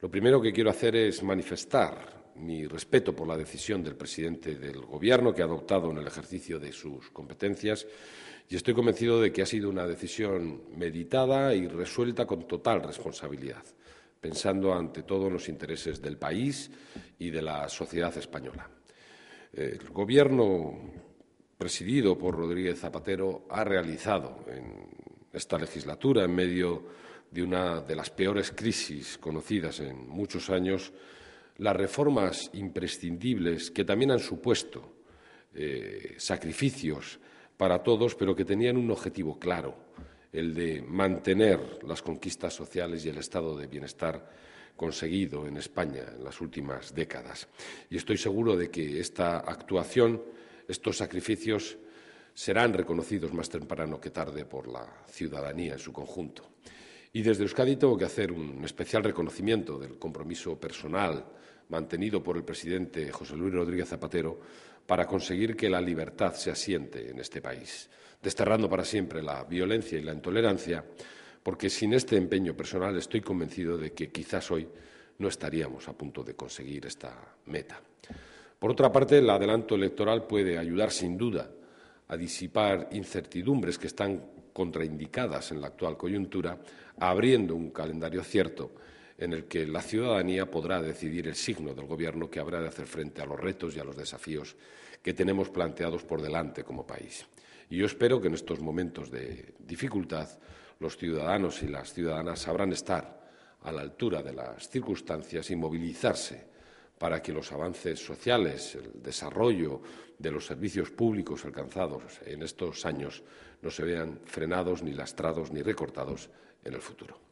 Lo primero que quiero hacer es manifestar mi respeto por la decisión del presidente del Gobierno que ha adoptado en el ejercicio de sus competencias y estoy convencido de que ha sido una decisión meditada y resuelta con total responsabilidad, pensando ante todo en los intereses del país y de la sociedad española. El Gobierno presidido por Rodríguez Zapatero ha realizado en esta legislatura, en medio de una de las peores crisis conocidas en muchos años, las reformas imprescindibles que también han supuesto eh, sacrificios para todos, pero que tenían un objetivo claro, el de mantener las conquistas sociales y el estado de bienestar conseguido en España en las últimas décadas. Y estoy seguro de que esta actuación, estos sacrificios, serán reconocidos más temprano que tarde por la ciudadanía en su conjunto. Y desde Euskadi tengo que hacer un especial reconocimiento del compromiso personal mantenido por el presidente José Luis Rodríguez Zapatero para conseguir que la libertad se asiente en este país, desterrando para siempre la violencia y la intolerancia, porque sin este empeño personal estoy convencido de que quizás hoy no estaríamos a punto de conseguir esta meta. Por otra parte, el adelanto electoral puede ayudar sin duda a disipar incertidumbres que están contraindicadas en la actual coyuntura, abriendo un calendario cierto en el que la ciudadanía podrá decidir el signo del Gobierno que habrá de hacer frente a los retos y a los desafíos que tenemos planteados por delante como país. Y yo espero que en estos momentos de dificultad los ciudadanos y las ciudadanas sabrán estar a la altura de las circunstancias y movilizarse para que los avances sociales, el desarrollo de los servicios públicos alcanzados en estos años no se vean frenados, ni lastrados, ni recortados en el futuro.